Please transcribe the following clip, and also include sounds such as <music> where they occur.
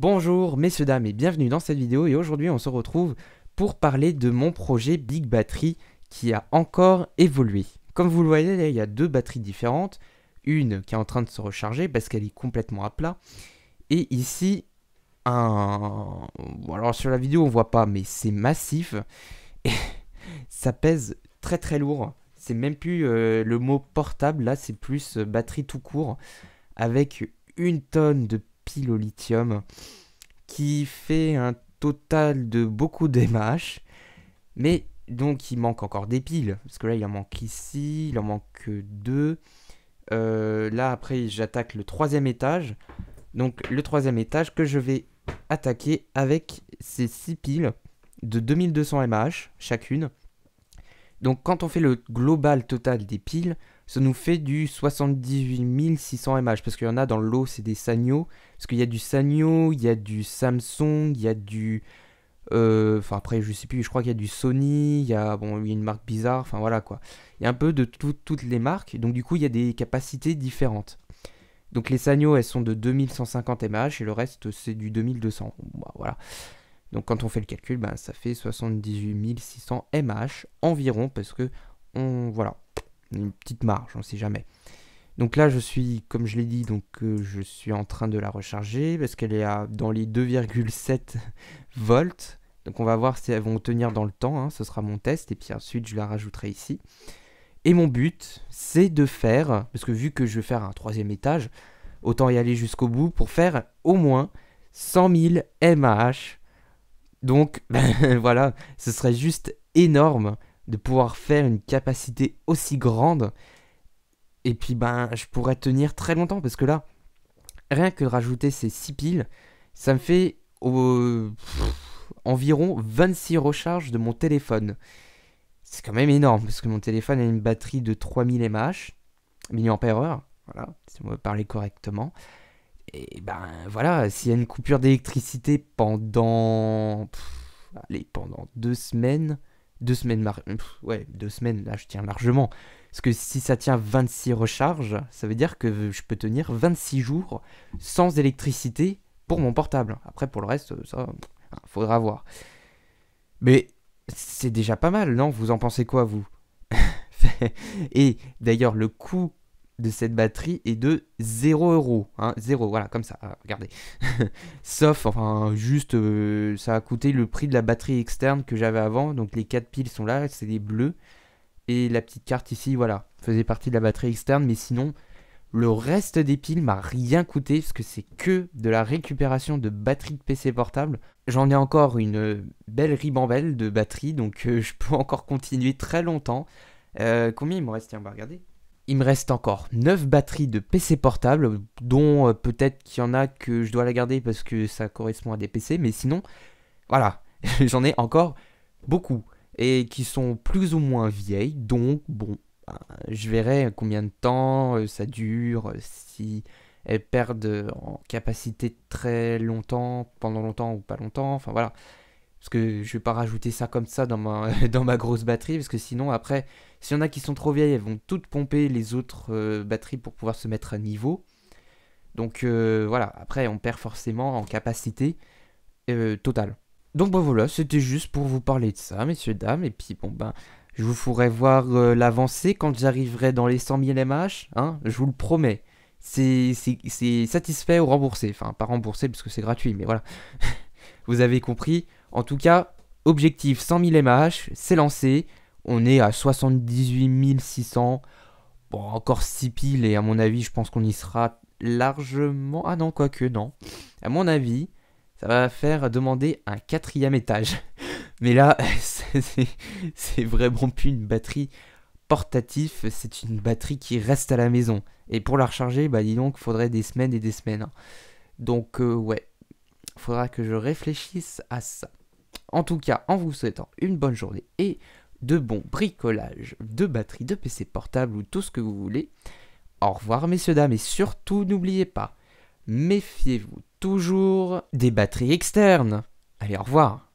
Bonjour messieurs dames et bienvenue dans cette vidéo et aujourd'hui on se retrouve pour parler de mon projet Big Battery qui a encore évolué. Comme vous le voyez il y a deux batteries différentes, une qui est en train de se recharger parce qu'elle est complètement à plat et ici un... Alors sur la vidéo on voit pas mais c'est massif et <laughs> ça pèse très très lourd. C'est même plus euh, le mot portable là c'est plus euh, batterie tout court avec une tonne de au lithium qui fait un total de beaucoup d'MH, mais donc il manque encore des piles, parce que là il en manque ici, il en manque deux. Euh, là après j'attaque le troisième étage, donc le troisième étage que je vais attaquer avec ces six piles de 2200 MH chacune. Donc quand on fait le global total des piles, ça nous fait du 78 600 mAh, parce qu'il y en a dans l'eau, c'est des Sanyo, parce qu'il y a du Sanyo, il y a du Samsung, il y a du... Euh, enfin après, je sais plus, je crois qu'il y a du Sony, il y a, bon, il y a une marque bizarre, enfin voilà quoi. Il y a un peu de toutes les marques, donc du coup, il y a des capacités différentes. Donc les Sanyo, elles sont de 2150 mAh, et le reste, c'est du 2200. Bah, voilà. Donc quand on fait le calcul, ben, ça fait 78 600 mAh environ, parce que on voilà, une petite marge, on ne sait jamais. Donc là, je suis, comme je l'ai dit, donc euh, je suis en train de la recharger parce qu'elle est à, dans les 2,7 <laughs> volts. Donc on va voir si elles vont tenir dans le temps. Hein, ce sera mon test et puis ensuite je la rajouterai ici. Et mon but, c'est de faire, parce que vu que je vais faire un troisième étage, autant y aller jusqu'au bout pour faire au moins 100 000 mAh donc <laughs> voilà, ce serait juste énorme de pouvoir faire une capacité aussi grande. Et puis ben je pourrais tenir très longtemps parce que là, rien que de rajouter ces 6 piles, ça me fait environ 26 recharges de mon téléphone. C'est quand même énorme parce que mon téléphone a une batterie de 3000 mAh, mAh, voilà, si on veut parler correctement et ben voilà, s'il y a une coupure d'électricité pendant. allez, pendant deux semaines. Deux semaines, mar... ouais, deux semaines, là je tiens largement. Parce que si ça tient 26 recharges, ça veut dire que je peux tenir 26 jours sans électricité pour mon portable. Après, pour le reste, ça, hein, faudra voir. Mais c'est déjà pas mal, non Vous en pensez quoi, vous <laughs> Et d'ailleurs, le coût de cette batterie est de 0 euros. Hein, 0, voilà, comme ça, euh, regardez. <laughs> Sauf, enfin, juste, euh, ça a coûté le prix de la batterie externe que j'avais avant. Donc les 4 piles sont là, c'est des bleus. Et la petite carte ici, voilà, faisait partie de la batterie externe. Mais sinon, le reste des piles m'a rien coûté, parce que c'est que de la récupération de batterie de PC portable. J'en ai encore une euh, belle ribambelle de batterie, donc <laughs> je peux encore continuer très longtemps. combien il me reste Tiens, on va regarder il me reste encore 9 batteries de PC portables, dont euh, peut-être qu'il y en a que je dois la garder parce que ça correspond à des PC, mais sinon, voilà, <laughs> j'en ai encore beaucoup, et qui sont plus ou moins vieilles, donc bon, ben, je verrai combien de temps euh, ça dure, euh, si elles perdent en capacité très longtemps, pendant longtemps ou pas longtemps, enfin voilà. Parce que je vais pas rajouter ça comme ça dans ma, <laughs> dans ma grosse batterie, parce que sinon, après, s'il y en a qui sont trop vieilles, elles vont toutes pomper les autres euh, batteries pour pouvoir se mettre à niveau. Donc euh, voilà, après, on perd forcément en capacité euh, totale. Donc bah voilà, c'était juste pour vous parler de ça, messieurs, dames, et puis bon ben... je vous ferai voir l'avancée quand j'arriverai dans les 100 000 MH, hein, je vous le promets c'est satisfait ou remboursé. Enfin, pas remboursé parce que c'est gratuit, mais voilà. <laughs> vous avez compris, en tout cas, objectif 100 000 mAh, c'est lancé. On est à 78 600. Bon, encore 6 piles et à mon avis, je pense qu'on y sera largement... Ah non, quoique, non. À mon avis, ça va faire demander un quatrième étage. <laughs> Mais là, <laughs> c'est vraiment plus une batterie portative, c'est une batterie qui reste à la maison. Et pour la recharger, bah dis donc, faudrait des semaines et des semaines. Donc euh, ouais, faudra que je réfléchisse à ça. En tout cas, en vous souhaitant une bonne journée et de bons bricolages de batteries de PC portables ou tout ce que vous voulez. Au revoir messieurs dames et surtout n'oubliez pas, méfiez-vous toujours des batteries externes. Allez, au revoir.